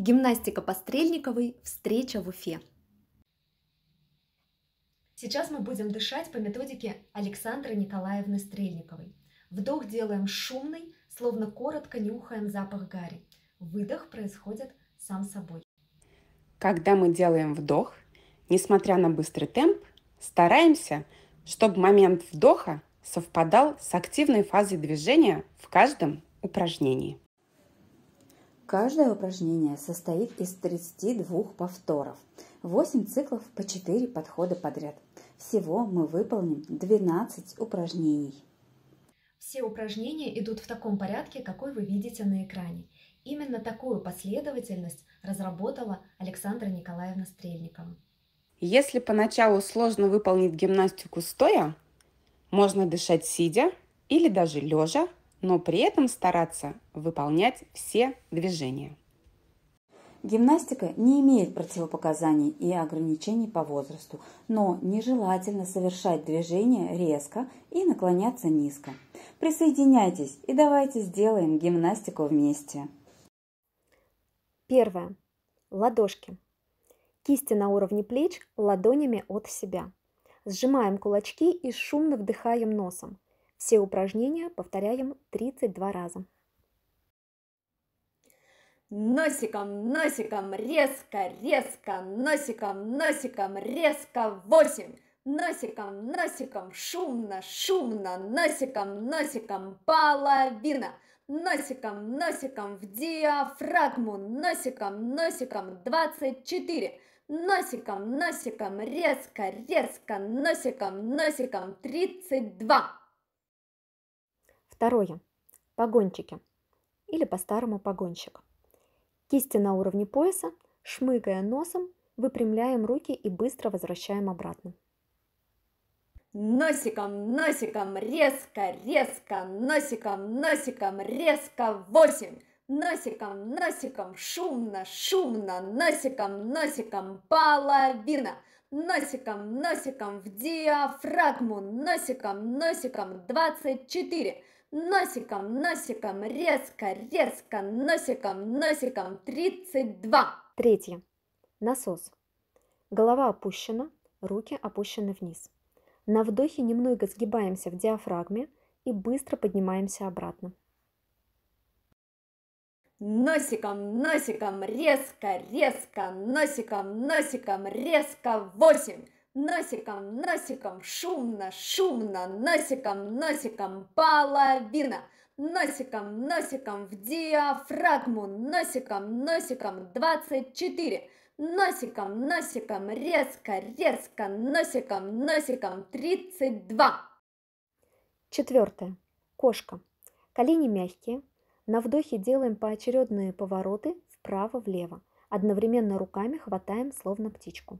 Гимнастика по Стрельниковой. Встреча в Уфе. Сейчас мы будем дышать по методике Александры Николаевны Стрельниковой. Вдох делаем шумный, словно коротко нюхаем запах гари. Выдох происходит сам собой. Когда мы делаем вдох, несмотря на быстрый темп, стараемся, чтобы момент вдоха совпадал с активной фазой движения в каждом упражнении. Каждое упражнение состоит из 32 повторов, 8 циклов по 4 подхода подряд. Всего мы выполним 12 упражнений. Все упражнения идут в таком порядке, какой вы видите на экране. Именно такую последовательность разработала Александра Николаевна Стрельникова. Если поначалу сложно выполнить гимнастику стоя, можно дышать сидя или даже лежа но при этом стараться выполнять все движения. Гимнастика не имеет противопоказаний и ограничений по возрасту, но нежелательно совершать движения резко и наклоняться низко. Присоединяйтесь и давайте сделаем гимнастику вместе. Первое. Ладошки. Кисти на уровне плеч ладонями от себя. Сжимаем кулачки и шумно вдыхаем носом – все упражнения повторяем 32 раза. Носиком, носиком, резко, резко, носиком, носиком, резко, 8. Носиком, носиком, шумно, шумно, носиком, носиком, половина. Носиком, носиком, в диафрагму, носиком, носиком, 24. Носиком, носиком, резко, резко, носиком, носиком, 32. Второе. Погончики или по-старому погонщик. Кисти на уровне пояса, шмыгая носом, выпрямляем руки и быстро возвращаем обратно. Носиком, носиком, резко, резко, носиком, носиком, резко, восемь. Носиком, носиком, шумно, шумно, носиком, носиком, половина. Носиком, носиком, в диафрагму, носиком, носиком, двадцать четыре носиком, носиком, резко, резко, носиком, носиком, 32. Третье. Насос. Голова опущена, руки опущены вниз. На вдохе немного сгибаемся в диафрагме и быстро поднимаемся обратно. Носиком, носиком, резко, резко, носиком, носиком, резко, восемь Носиком, носиком, шумно, шумно, носиком, носиком, половина. Носиком, носиком в диафрагму, носиком, носиком, 24. Носиком, носиком, резко, резко, носиком, носиком, 32. Четвертое. Кошка. Колени мягкие. На вдохе делаем поочередные повороты вправо-влево. Одновременно руками хватаем, словно птичку.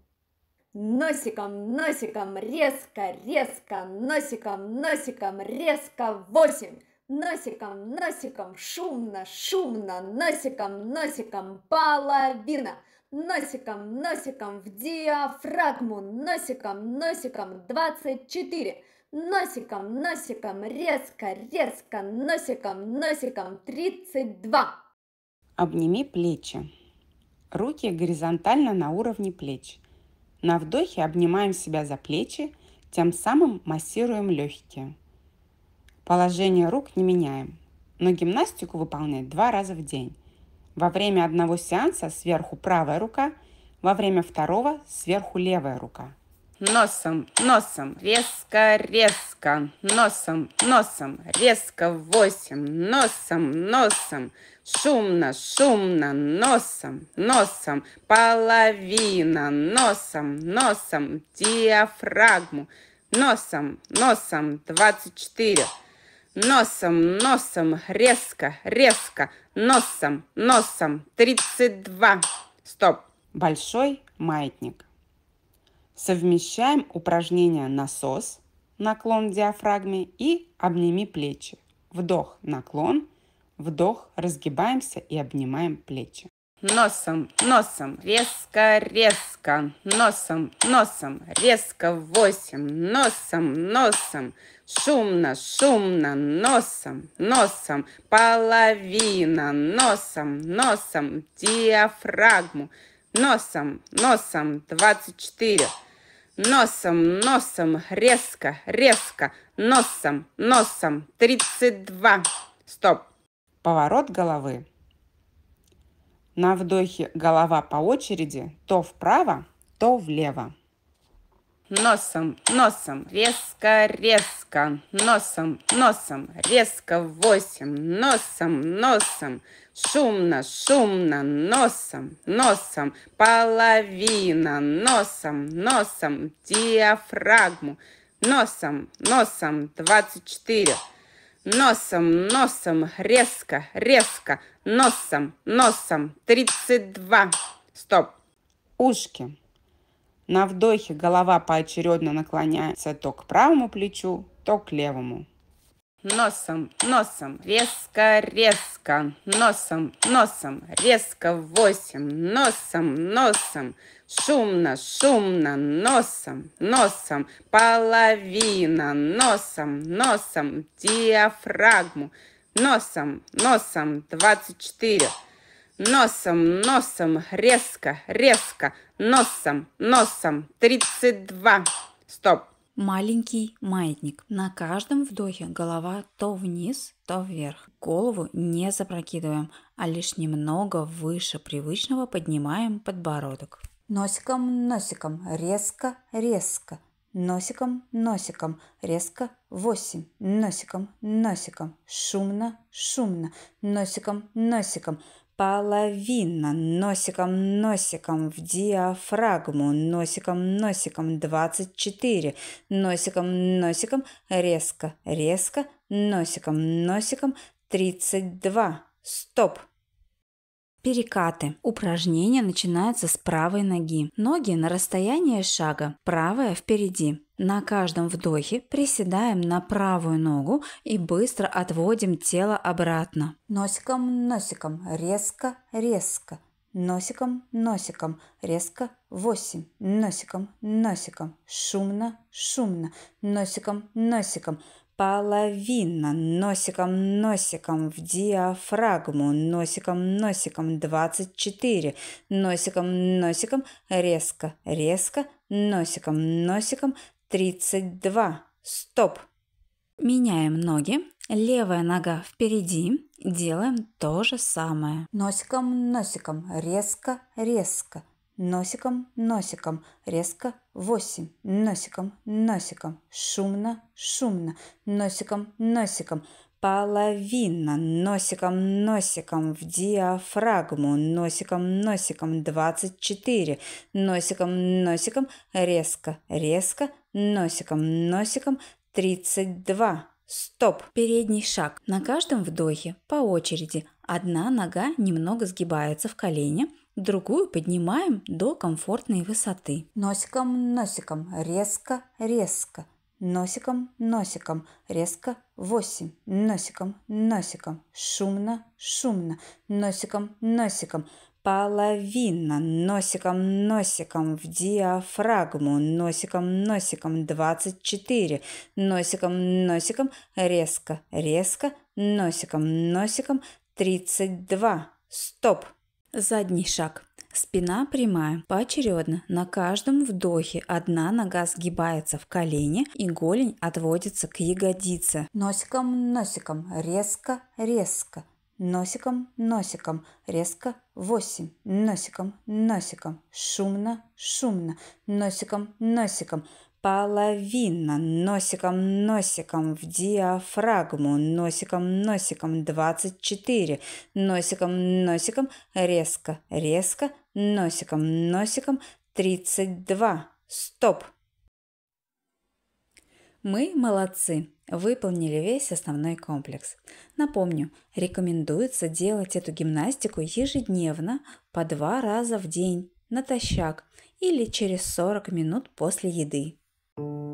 Носиком, носиком, резко, резко, носиком, носиком, резко, восемь. Носиком, носиком, шумно, шумно, носиком, носиком, половина. Носиком, носиком, в диафрагму, носиком, носиком, двадцать четыре носиком, носиком, резко, резко, носиком, носиком, тридцать два. Обними плечи. Руки горизонтально на уровне плеч. На вдохе обнимаем себя за плечи, тем самым массируем легкие. Положение рук не меняем, но гимнастику выполнять два раза в день. Во время одного сеанса сверху правая рука, во время второго сверху левая рука – носом, носом, резко, резко, носом, носом, резко, восемь, носом, носом, шумно, шумно, носом, носом, половина, носом, носом, диафрагму, носом, носом, двадцать четыре, носом, носом, резко, резко, носом, носом, тридцать два, стоп, большой маятник. Совмещаем упражнения «Насос», наклон диафрагмы и «Обними плечи». Вдох, наклон, вдох, разгибаемся и обнимаем плечи. Носом, носом, резко, резко, носом, носом, резко, восемь, носом, носом, шумно, шумно, носом, носом, половина, носом, носом, диафрагму, носом, носом, двадцать четыре носом, носом, резко, резко, носом, носом, 32. Стоп. Поворот головы. На вдохе голова по очереди то вправо, то влево. Носом, носом, резко, резко резко, носом, носом, резко восемь, носом, носом, шумно, шумно, носом, носом, половина, носом, носом, диафрагму, носом, носом, двадцать четыре носом, носом, резко, резко, носом, носом, тридцать два Стоп. Ушки. На вдохе голова поочередно наклоняется то к правому плечу, то к левому. Носом, носом, резко, резко, носом, носом, резко восемь, носом, носом, шумно, шумно, носом, носом, половина, носом, носом, диафрагму, носом, носом, двадцать четыре, носом, носом, резко, резко, носом, носом, тридцать два. Стоп маленький маятник. На каждом вдохе голова то вниз, то вверх. Голову не запрокидываем, а лишь немного выше привычного поднимаем подбородок. Носиком, носиком, резко, резко. Носиком, носиком, резко, восемь, Носиком, носиком, шумно, шумно. Носиком, носиком, половина, носиком, носиком в диафрагму, носиком, носиком 24, носиком, носиком резко, резко, носиком, носиком 32. Стоп! Перекаты. Упражнение начинается с правой ноги. Ноги на расстоянии шага, правая впереди. На каждом вдохе приседаем на правую ногу и быстро отводим тело обратно. Носиком, носиком, резко, резко. Носиком, носиком, резко, 8. Носиком, носиком, шумно, шумно. Носиком, носиком, половина, носиком, носиком в диафрагму, носиком, носиком 24, носиком, носиком резко, резко, носиком, носиком 32. Стоп! Меняем ноги. Левая нога впереди. Делаем то же самое. Носиком, носиком, резко, резко носиком, носиком, резко, восемь, носиком, носиком, шумно, шумно, носиком, носиком, половина, носиком, носиком, в диафрагму, носиком, носиком, двадцать четыре, носиком, носиком, резко, резко, носиком, носиком, тридцать два. Стоп! Передний шаг. На каждом вдохе по очереди одна нога немного сгибается в колене, другую поднимаем до комфортной высоты. Носиком, носиком, резко, резко. Носиком, носиком, резко, 8. Носиком, носиком, шумно, шумно. Носиком, носиком, половина. Носиком, носиком, в диафрагму. Носиком, носиком, 24. Носиком, носиком, резко, резко. Носиком, носиком, 32. Стоп! Задний шаг. Спина прямая, поочередно. На каждом вдохе одна нога сгибается в колени и голень отводится к ягодице. Носиком, носиком, резко, резко. Носиком, носиком, резко, 8. Носиком, носиком, шумно, шумно. Носиком, носиком, Половина носиком носиком в диафрагму, носиком носиком 24, носиком носиком резко резко, носиком носиком 32. Стоп! Мы молодцы, выполнили весь основной комплекс. Напомню, рекомендуется делать эту гимнастику ежедневно по два раза в день, натощак или через 40 минут после еды. thank you